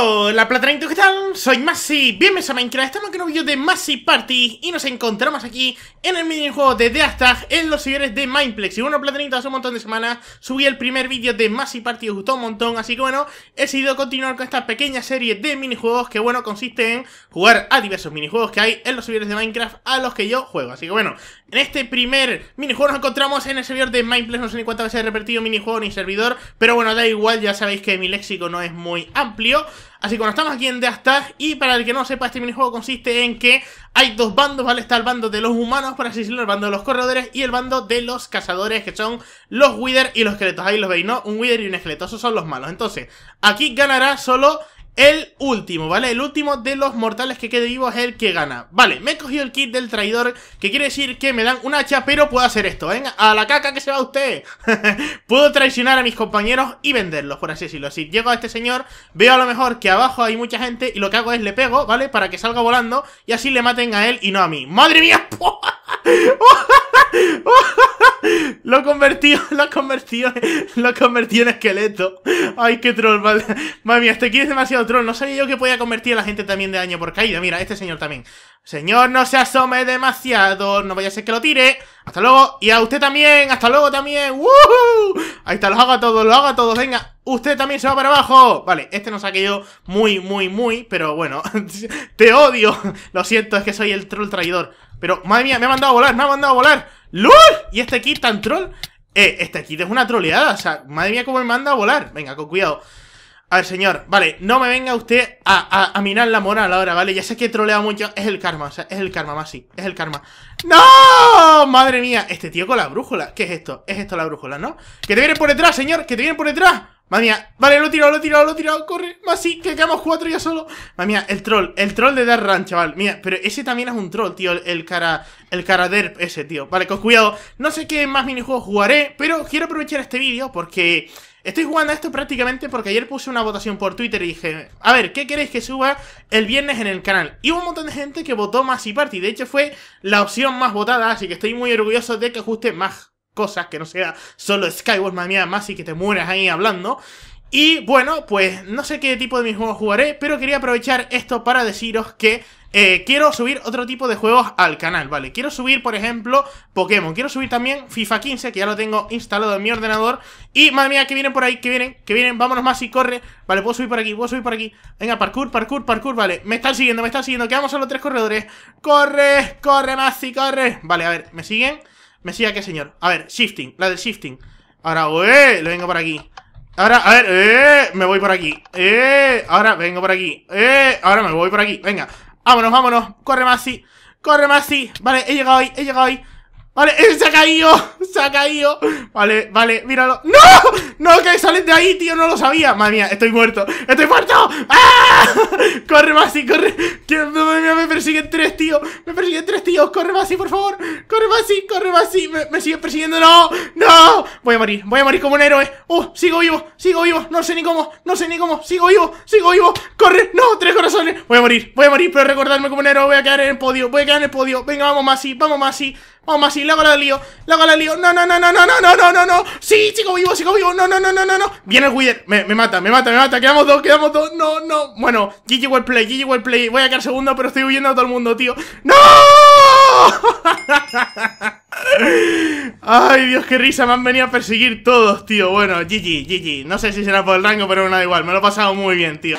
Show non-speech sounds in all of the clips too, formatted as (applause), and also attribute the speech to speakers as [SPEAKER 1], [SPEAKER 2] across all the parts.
[SPEAKER 1] Hola Platanito, ¿qué tal? Soy Masi, bienvenidos a Minecraft, estamos en un vídeo de Masi Party y nos encontramos aquí en el minijuego de Astag en los servidores de Mineplex, Y bueno Platanito, hace un montón de semanas subí el primer vídeo de Masi Party, os gustó un montón, así que bueno, he decidido continuar con esta pequeña serie de minijuegos que bueno, consiste en jugar a diversos minijuegos que hay en los servidores de Minecraft a los que yo juego Así que bueno, en este primer minijuego nos encontramos en el servidor de Mineplex, no sé ni cuántas veces he repetido minijuego ni servidor Pero bueno, da igual, ya sabéis que mi léxico no es muy amplio Así que bueno, estamos aquí en Death y para el que no sepa, este minijuego consiste en que hay dos bandos, ¿vale? Está el bando de los humanos, por así decirlo, el bando de los corredores y el bando de los cazadores, que son los Wither y los esqueletos. Ahí los veis, ¿no? Un Wither y un esqueleto, esos son los malos. Entonces, aquí ganará solo el último, ¿vale? El último de los mortales que quede vivo es el que gana Vale, me he cogido el kit del traidor Que quiere decir que me dan un hacha, pero puedo hacer esto, ¿eh? A la caca que se va usted (laughs) Puedo traicionar a mis compañeros y venderlos, por así decirlo Si llego a este señor, veo a lo mejor que abajo hay mucha gente Y lo que hago es le pego, ¿vale? Para que salga volando Y así le maten a él y no a mí ¡Madre mía! (laughs) ¡Puah! Lo convertido, lo convertido, lo convertido en esqueleto. Ay, qué troll, madre, madre este aquí demasiado troll. No sabía yo que podía convertir a la gente también de daño por caída. Mira, este señor también. Señor, no se asome demasiado, no vaya a ser que lo tire. Hasta luego, y a usted también, hasta luego también. Ahí está, lo hago a todos, los hago a todos, venga. Usted también se va para abajo. Vale, este nos ha caído muy, muy, muy, pero bueno. (laughs) Te odio. Lo siento, es que soy el troll traidor. Pero, madre mía, me ha mandado a volar, me ha mandado a volar. ¡Lul! Y este aquí tan troll. Eh, este kit es una troleada. O sea, madre mía, cómo me manda a volar. Venga, con cuidado. A ver, señor, vale, no me venga usted a, a, a minar la moral ahora, ¿vale? Ya sé que he troleado mucho, es el karma, o sea, es el karma, más sí, es el karma. ¡No! ¡Madre mía! Este tío con la brújula, ¿qué es esto? Es esto la brújula, ¿no? ¡Que te vienen por detrás, señor! ¡Que te vienen por detrás! Madre vale, lo he tirado, lo he tirado, lo he tirado, corre, más sí, que quedamos cuatro ya solo. Madre mía, el troll, el troll de Dark Run, chaval. Mira, pero ese también es un troll, tío, el, cara, el cara derp ese, tío. Vale, con cuidado, no sé qué más minijuegos jugaré, pero quiero aprovechar este vídeo porque Estoy jugando a esto prácticamente porque ayer puse una votación por Twitter y dije, a ver, ¿qué queréis que suba el viernes en el canal? Y hubo un montón de gente que votó y Party, de hecho fue la opción más votada, así que estoy muy orgulloso de que ajuste más cosas, que no sea solo Skyward, madre mía, más y que te mueras ahí hablando. Y bueno, pues no sé qué tipo de mis juegos jugaré, pero quería aprovechar esto para deciros que eh, quiero subir otro tipo de juegos al canal, ¿vale? Quiero subir, por ejemplo, Pokémon, quiero subir también FIFA 15, que ya lo tengo instalado en mi ordenador Y, madre mía, que vienen por ahí, que vienen, que vienen, vámonos más y corre Vale, puedo subir por aquí, puedo subir por aquí Venga, parkour, parkour, parkour, vale, me están siguiendo, me están siguiendo, quedamos los tres corredores Corre, corre, y corre Vale, a ver, ¿me siguen? ¿Me sigue qué, señor? A ver, shifting, la del shifting. Ahora, ¡eh! Le vengo por aquí. Ahora, a ver, ¡eh! Me voy por aquí. ¡eh! Ahora vengo por aquí. ¡eh! Ahora me voy por aquí. Venga, vámonos, vámonos. Corre, Masi. Corre, Masi. Vale, he llegado ahí he llegado ahí Vale, él (laughs) se ha caído. (laughs) Se ha caído. Vale, vale, míralo. ¡No! ¡No, que salen de ahí, tío! No lo sabía. Madre mía, estoy muerto. ¡Estoy muerto! ¡Ah! Corre, Masi, corre. Que me, me, persiguen tres, tío. Me persiguen tres, tío, Corre, Masi, por favor. Corre, Masi, corre, Masi. Me, me siguen persiguiendo. ¡No! ¡No! Voy a morir. Voy a morir como un héroe. ¡Uh! Sigo vivo. Sigo vivo. No sé ni cómo. No sé ni cómo. Sigo vivo. Sigo vivo. ¡Corre! ¡No! ¡Tres corazones! Voy a morir. Voy a morir, pero recordadme como un héroe. Voy a quedar en el podio. Voy a quedar en el podio. Venga, vamos, Masi. Vamos, Masi. Vamos, así, luego la lío, luego la lío No, no, no, no, no, no, no, no, no, no Sí, chico vivo, chico vivo, no, no, no, no, no, no Viene el Wither, me, me mata, me mata, me mata Quedamos dos, quedamos dos, no, no Bueno, GG well play, GG well play Voy a quedar segundo, pero estoy huyendo a todo el mundo, tío ¡No! Ay, Dios, qué risa, me han venido a perseguir todos, tío Bueno, GG, GG No sé si será por el rango, pero nada da igual Me lo he pasado muy bien, tío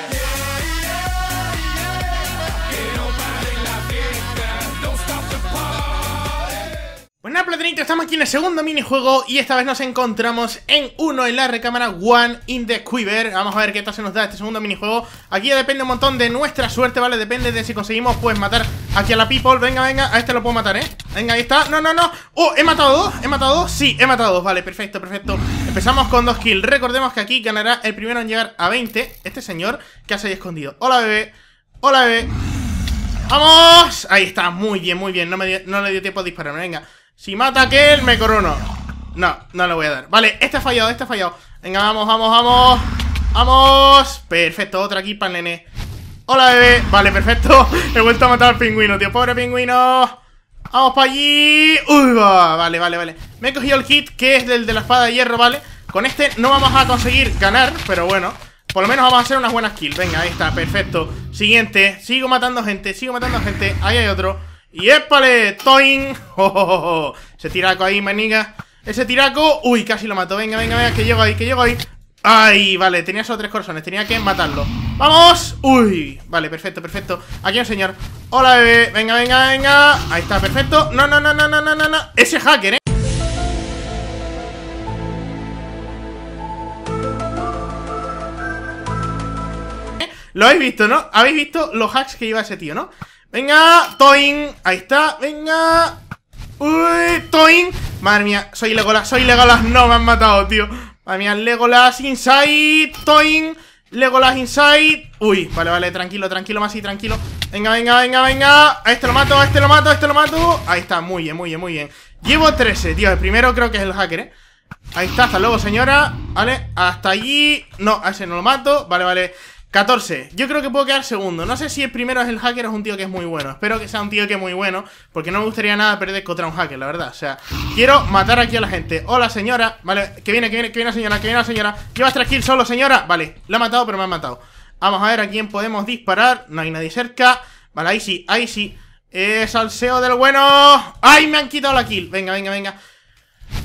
[SPEAKER 1] estamos aquí en el segundo minijuego y esta vez nos encontramos en uno en la recámara One in the Quiver Vamos a ver qué tal se nos da este segundo minijuego Aquí ya depende un montón de nuestra suerte, ¿vale? Depende de si conseguimos, pues, matar aquí a la people Venga, venga, a este lo puedo matar, ¿eh? Venga, ahí está, no, no, no ¡Oh! ¿He matado dos? ¿He matado dos? Sí, he matado dos, vale, perfecto, perfecto Empezamos con dos kills Recordemos que aquí ganará el primero en llegar a 20 Este señor que hace ahí escondido Hola, bebé Hola, bebé ¡Vamos! Ahí está, muy bien, muy bien No, me no le dio tiempo a dispararme, venga si mata a aquel, me corono. No, no le voy a dar. Vale, este ha fallado, este ha fallado. Venga, vamos, vamos, vamos. ¡Vamos! Perfecto, otra aquí para el nene. ¡Hola, bebé! Vale, perfecto. (laughs) He vuelto a matar al pingüino, tío. ¡Pobre pingüino! ¡Vamos para allí! ¡Uy, va! Vale, vale, vale. Me he cogido el kit que es del de la espada de hierro, ¿vale? Con este no vamos a conseguir ganar, pero bueno. Por lo menos vamos a hacer unas buenas kills. Venga, ahí está, perfecto. Siguiente. Sigo matando gente, sigo matando gente. Ahí hay otro. ¡Y épale! ¡Toin! Ese tiraco ahí, maniga. Ese tiraco. Uy, casi lo mato. Venga, venga, venga, que llego ahí, que llego ahí. Ay, vale, tenía solo tres corazones, tenía que matarlo ¡Vamos! ¡Uy! Vale, perfecto, perfecto Aquí hay un señor ¡Hola, bebé! Venga, venga, venga Ahí está, perfecto No, no, no, no, no, no, no Ese hacker, ¿eh? Lo habéis visto, ¿no? Habéis visto los hacks que lleva ese tío, ¿no? Venga, Toin. Ahí está, venga. Uy, Toin. Madre mía, soy Legolas, soy Legolas. No, me han matado, tío. Madre mía, Legolas inside. Toin. Legolas inside. Uy, vale, vale, tranquilo, tranquilo, más y tranquilo. Venga, venga, venga, venga. A este lo mato, a este lo mato, a este lo mato. Ahí está, muy bien, muy bien, muy bien. Llevo 13, tío. El primero creo que es el hacker, ¿eh? Ahí está, hasta luego, señora. Vale, hasta allí. No, a ese no lo mato. Vale, vale. 14. Yo creo que puedo quedar segundo. No sé si el primero es el hacker o es un tío que es muy bueno. Espero que sea un tío que es muy bueno, porque no me gustaría nada perder contra un hacker, la verdad. O sea, quiero matar aquí a la gente. Hola, señora. Vale, que viene, que viene, que viene la señora, que viene la señora. Llevas tres kills solo, señora. Vale, la ha matado, pero me ha matado. Vamos a ver a quién podemos disparar. No hay nadie cerca. Vale, ahí sí, ahí sí. salseo del bueno. ¡Ay, me han quitado la kill! Venga, venga, venga.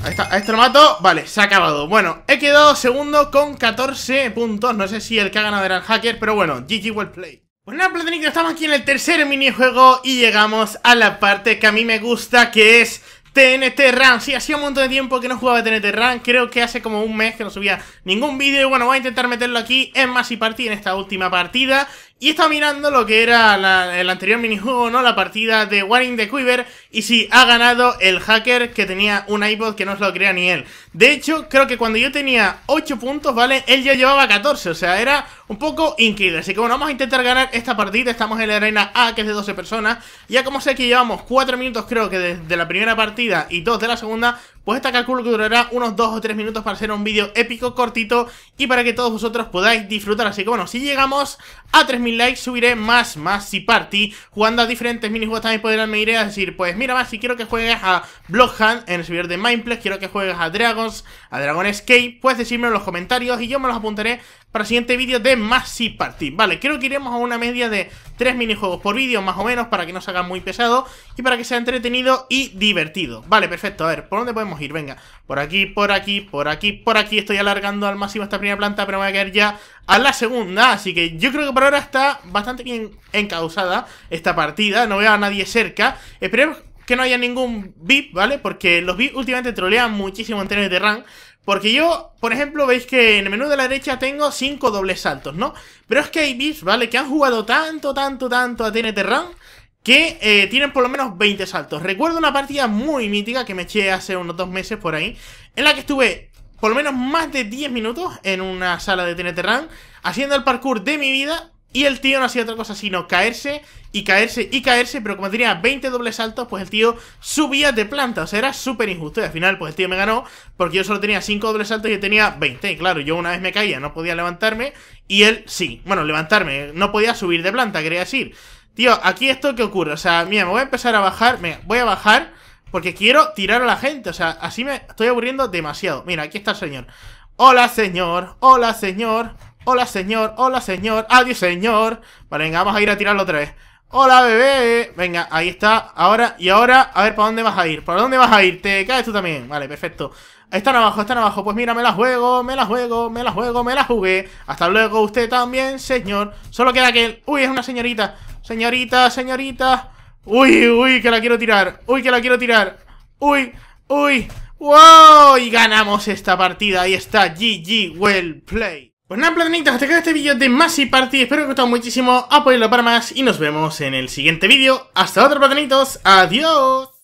[SPEAKER 1] Ahí está, a este lo mato Vale, se ha acabado Bueno, he quedado segundo con 14 puntos No sé si el que ha ganado era el hacker Pero bueno, GG well play pues nada, platanico, estamos aquí en el tercer minijuego y llegamos a la parte que a mí me gusta, que es TNT Run. Sí, hacía un montón de tiempo que no jugaba TNT Run. Creo que hace como un mes que no subía ningún vídeo. Y bueno, voy a intentar meterlo aquí en Massive Party, en esta última partida. Y estaba mirando lo que era el anterior minijuego, ¿no? La partida de Warning the Quiver. Y si ha ganado el hacker que tenía un iPod que no se lo crea ni él. De hecho, creo que cuando yo tenía 8 puntos, ¿vale? Él ya llevaba 14. O sea, era un poco increíble. Así que bueno, vamos a intentar ganar esta partida. Estamos en la arena A, que es de 12 personas. Ya como sé que llevamos 4 minutos, creo que desde la primera partida y 2 de la segunda, pues esta calculo que durará unos 2 o 3 minutos para hacer un vídeo épico, cortito y para que todos vosotros podáis disfrutar. Así que bueno, si llegamos a 3 minutos mi likes subiré más, más party, jugando a diferentes minijuegos también podrán me iré a decir, pues mira más, si quiero que juegues a Blockhand en el servidor de Mindplex, quiero que juegues a Dragons, a Dragon Escape, puedes decirme en los comentarios y yo me los apuntaré para el siguiente vídeo de Massive Party. Vale, creo que iremos a una media de 3 minijuegos por vídeo, más o menos, para que no se haga muy pesado y para que sea entretenido y divertido. Vale, perfecto. A ver, ¿por dónde podemos ir? Venga, por aquí, por aquí, por aquí, por aquí. Estoy alargando al máximo esta primera planta, pero me voy a quedar ya a la segunda. Así que yo creo que por ahora está bastante bien encauzada esta partida. No veo a nadie cerca. Esperemos que no haya ningún VIP, ¿vale? Porque los VIP últimamente trolean muchísimo en TNT de Porque yo, por ejemplo, veis que en el menú de la derecha tengo 5 dobles saltos, ¿no? Pero es que hay VIPs, ¿vale? Que han jugado tanto, tanto, tanto a TNT Run que eh, tienen por lo menos 20 saltos. Recuerdo una partida muy mítica que me eché hace unos dos meses por ahí, en la que estuve por lo menos más de 10 minutos en una sala de TNT Run haciendo el parkour de mi vida y el tío no hacía otra cosa sino caerse y caerse y caerse, pero como tenía 20 dobles saltos, pues el tío subía de planta, o sea, era súper injusto. Y al final, pues el tío me ganó porque yo solo tenía 5 dobles saltos y yo tenía 20. Y claro, yo una vez me caía, no podía levantarme y él sí. Bueno, levantarme, no podía subir de planta, quería decir. Tío, aquí esto que ocurre, o sea, mira, me voy a empezar a bajar, me voy a bajar porque quiero tirar a la gente. O sea, así me estoy aburriendo demasiado. Mira, aquí está el señor. Hola, señor. Hola, señor. Hola, señor. Hola, señor. Adiós, señor. Vale, venga, vamos a ir a tirarlo otra vez. Hola, bebé. Venga, ahí está. Ahora, y ahora, a ver, ¿para dónde vas a ir? ¿Para dónde vas a ir? Te caes tú también. Vale, perfecto. Están abajo, están abajo. Pues mira, me la juego, me la juego, me la juego, me la jugué. Hasta luego, usted también, señor. Solo queda aquel. Uy, es una señorita. Señorita, señorita. Uy, uy, que la quiero tirar. Uy, que la quiero tirar. Uy, uy. ¡Wow! Y ganamos esta partida. Ahí está. GG, well play. Pues nada, platanitas, hasta acá este vídeo de Masi Party. Espero que os haya gustado muchísimo. Apoyadlo para más y nos vemos en el siguiente vídeo. Hasta otro, platanitos. Adiós.